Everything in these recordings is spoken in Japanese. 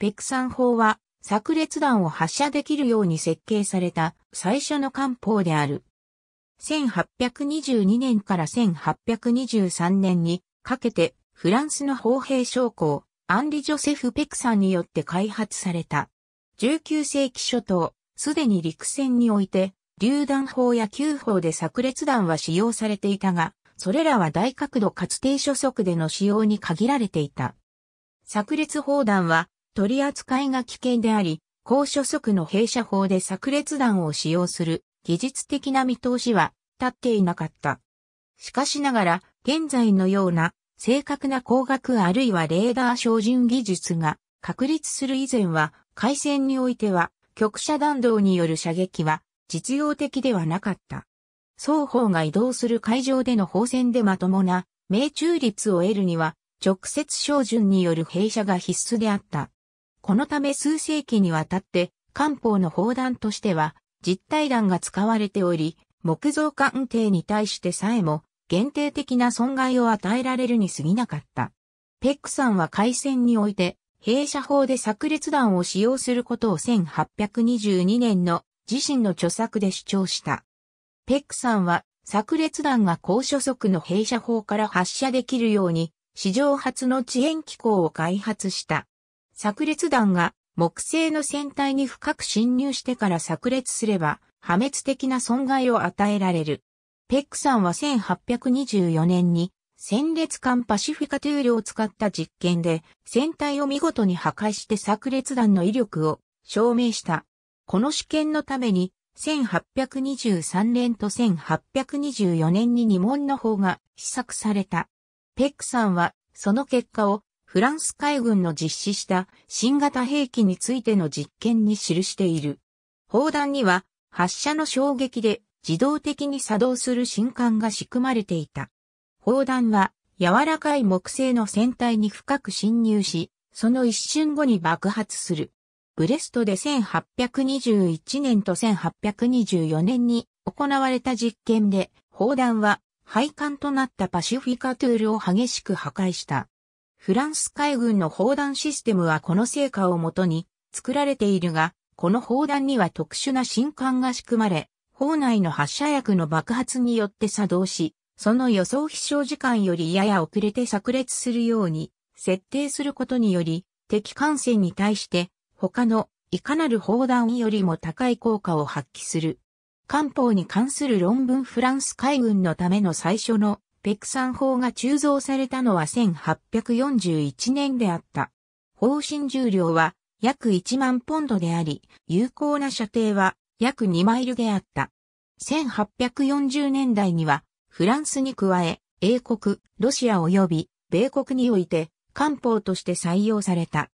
ペクサン砲は炸裂弾を発射できるように設計された最初の艦砲である。1822年から1823年にかけてフランスの砲兵将校、アンリ・ジョセフ・ペクサンによって開発された。19世紀初頭、すでに陸戦において、榴弾砲や球砲で炸裂弾は使用されていたが、それらは大角度かつ低初速での使用に限られていた。炸裂砲弾は取り扱いが危険であり、高所速の閉射法で炸裂弾を使用する技術的な見通しは立っていなかった。しかしながら、現在のような正確な光学あるいはレーダー照準技術が確立する以前は、海戦においては局射弾道による射撃は実用的ではなかった。双方が移動する会場での砲戦でまともな命中率を得るには直接照準による閉射が必須であった。このため数世紀にわたって漢方の砲弾としては実体弾が使われており、木造鑑定に対してさえも限定的な損害を与えられるに過ぎなかった。ペックさんは海戦において、弊社法で炸裂弾を使用することを1822年の自身の著作で主張した。ペックさんは炸裂弾が高所速の弊社法から発射できるように史上初の遅延機構を開発した。炸裂弾が木製の船体に深く侵入してから炸裂すれば破滅的な損害を与えられる。ペックさんは1824年に戦列艦パシフィカトゥールを使った実験で船体を見事に破壊して炸裂弾の威力を証明した。この試験のために1823年と1824年に2問の方が試作された。ペックさんはその結果をフランス海軍の実施した新型兵器についての実験に記している。砲弾には発射の衝撃で自動的に作動する新管が仕組まれていた。砲弾は柔らかい木製の船体に深く侵入し、その一瞬後に爆発する。ブレストで1821年と1824年に行われた実験で砲弾は配管となったパシフィカトゥールを激しく破壊した。フランス海軍の砲弾システムはこの成果をもとに作られているが、この砲弾には特殊な新管が仕組まれ、砲内の発射薬の爆発によって作動し、その予想飛翔時間よりやや遅れて炸裂するように設定することにより、敵艦船に対して他のいかなる砲弾よりも高い効果を発揮する。艦砲に関する論文フランス海軍のための最初のペクサン法が鋳造されたのは1841年であった。方針重量は約1万ポンドであり、有効な射程は約2マイルであった。1840年代には、フランスに加え、英国、ロシア及び米国において、漢方として採用された。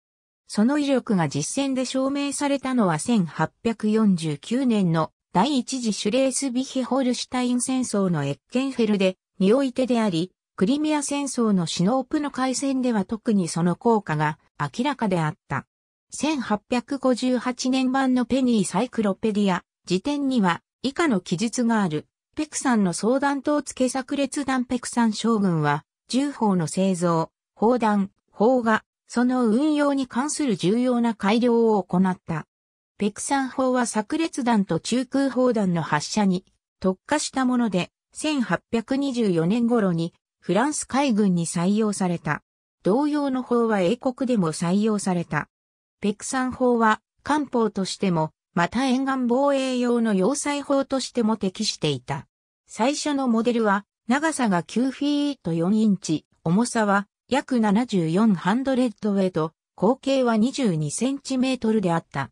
その威力が実戦で証明されたのは1849年の第一次シュレースビヒホルシュタイン戦争のエッケンフェルでにおいてであり、クリミア戦争のシノープの海戦では特にその効果が明らかであった。1858年版のペニーサイクロペディア、辞典には以下の記述がある。ペクさんの相談等付け炸裂弾ペクさん将軍は、銃砲の製造、砲弾、砲画、その運用に関する重要な改良を行った。ペクサン砲は炸裂弾と中空砲弾の発射に特化したもので、1824年頃にフランス海軍に採用された。同様の法は英国でも採用された。ペクサン法は官法としても、また沿岸防衛用の要塞法としても適していた。最初のモデルは、長さが9フィート4インチ、重さは約74ハンドレッドウェイト、口径は22センチメートルであった。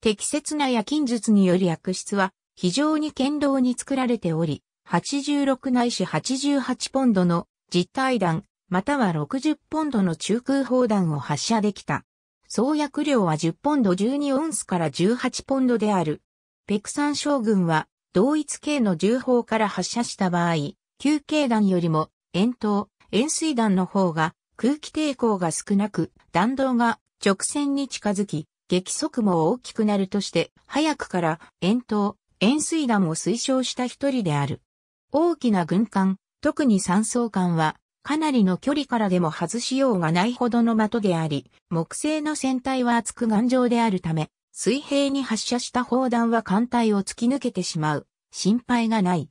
適切な夜勤術による悪質は非常に堅牢に作られており、86ないし88ポンドの実体弾、または60ポンドの中空砲弾を発射できた。総薬量は10ポンド12オンスから18ポンドである。ペクサン将軍は同一系の銃砲から発射した場合、球形弾よりも円筒、円錐弾の方が空気抵抗が少なく、弾道が直線に近づき、激速も大きくなるとして、早くから円筒、円錐弾を推奨した一人である。大きな軍艦、特に三層艦は、かなりの距離からでも外しようがないほどの的であり、木製の船体は厚く頑丈であるため、水平に発射した砲弾は艦隊を突き抜けてしまう、心配がない。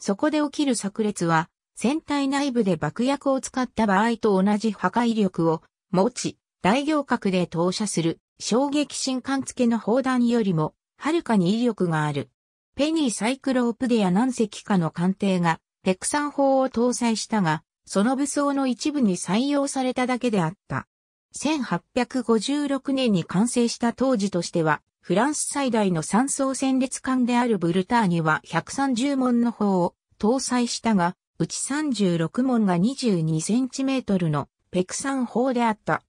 そこで起きる炸裂は、船体内部で爆薬を使った場合と同じ破壊力を持ち、大行角で投射する衝撃新艦付けの砲弾よりも、はるかに威力がある。ペニーサイクロープデア何隻かの艦艇が、ペクサン砲を搭載したが、その武装の一部に採用されただけであった。1856年に完成した当時としては、フランス最大の三層戦列艦であるブルターニュは130門の砲を搭載したが、うち36門が22センチメートルのペクサン砲であった。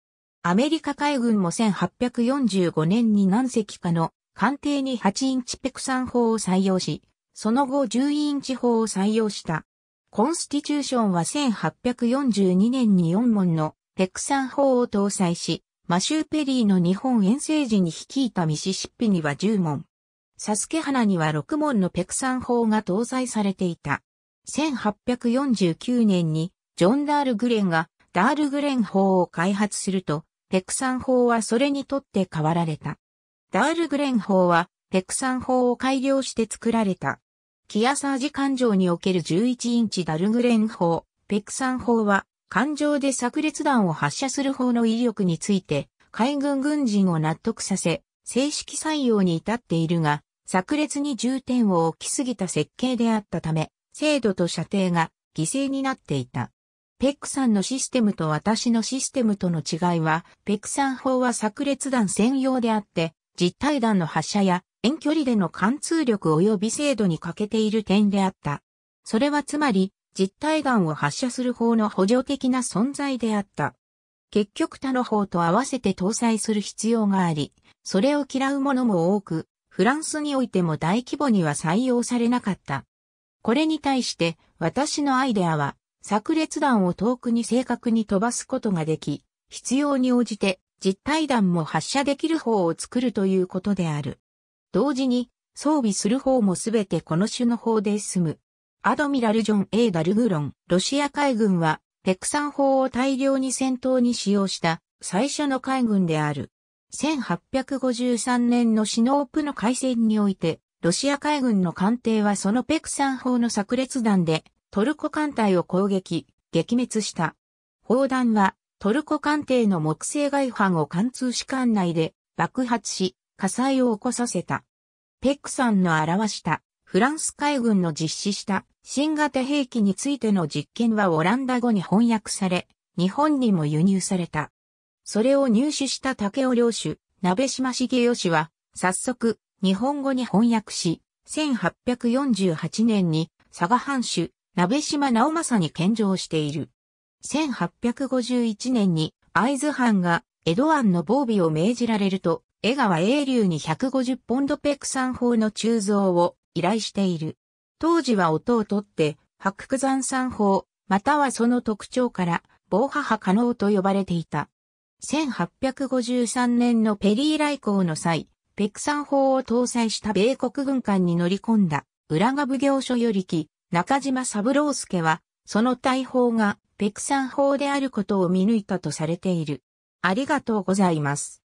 アメリカ海軍も1845年に何隻かの官邸に8インチペクサン法を採用し、その後10インチ法を採用した。コンスティチューションは1842年に4問のペクサン法を搭載し、マシューペリーの日本遠征時に率いたミシシッピには10問。サスケ花には6問のペクサン法が搭載されていた。1849年にジョン・ダール・グレンがダール・グレン法を開発すると、ペクサン法はそれにとって変わられた。ダールグレン法は、ペクサン法を改良して作られた。キアサージ環状における11インチダルグレン法、ペクサン法は、環状で炸裂弾を発射する法の威力について、海軍軍人を納得させ、正式採用に至っているが、炸裂に重点を置きすぎた設計であったため、精度と射程が犠牲になっていた。ペックさんのシステムと私のシステムとの違いは、ペックさん法は炸裂弾専用であって、実体弾の発射や遠距離での貫通力及び精度に欠けている点であった。それはつまり、実体弾を発射する方の補助的な存在であった。結局他の方と合わせて搭載する必要があり、それを嫌う者も多く、フランスにおいても大規模には採用されなかった。これに対して私のアイデアは、炸裂弾を遠くに正確に飛ばすことができ、必要に応じて実体弾も発射できる方を作るということである。同時に、装備する方もすべてこの種の方で済む。アドミラルジョン・ A・ ダルグロン、ロシア海軍は、ペクサン砲を大量に戦闘に使用した最初の海軍である。1853年のシノープの海戦において、ロシア海軍の艦艇はそのペクサン砲の炸裂弾でトルコ艦隊を攻撃、撃滅した。砲弾はトルコ艦艇の木製外反を貫通士艦内で爆発し、火災を起こさせた。ペックさんの表したフランス海軍の実施した新型兵器についての実験はオランダ語に翻訳され、日本にも輸入された。それを入手した竹尾領主、鍋島茂義は、早速、日本語に翻訳し、1848年に佐賀藩主、鍋島直政に献上している。1851年に会津藩が江戸湾の防備を命じられると、江川英流に150ポンドペク山砲の鋳造を依頼している。当時は音をとって、白九山山砲、またはその特徴から、防波波可能と呼ばれていた。1853年のペリー来航の際、ペク山砲を搭載した米国軍艦に乗り込んだ、浦賀奉行所よりき、中島三郎助は、その大砲がペクサン法であることを見抜いたとされている。ありがとうございます。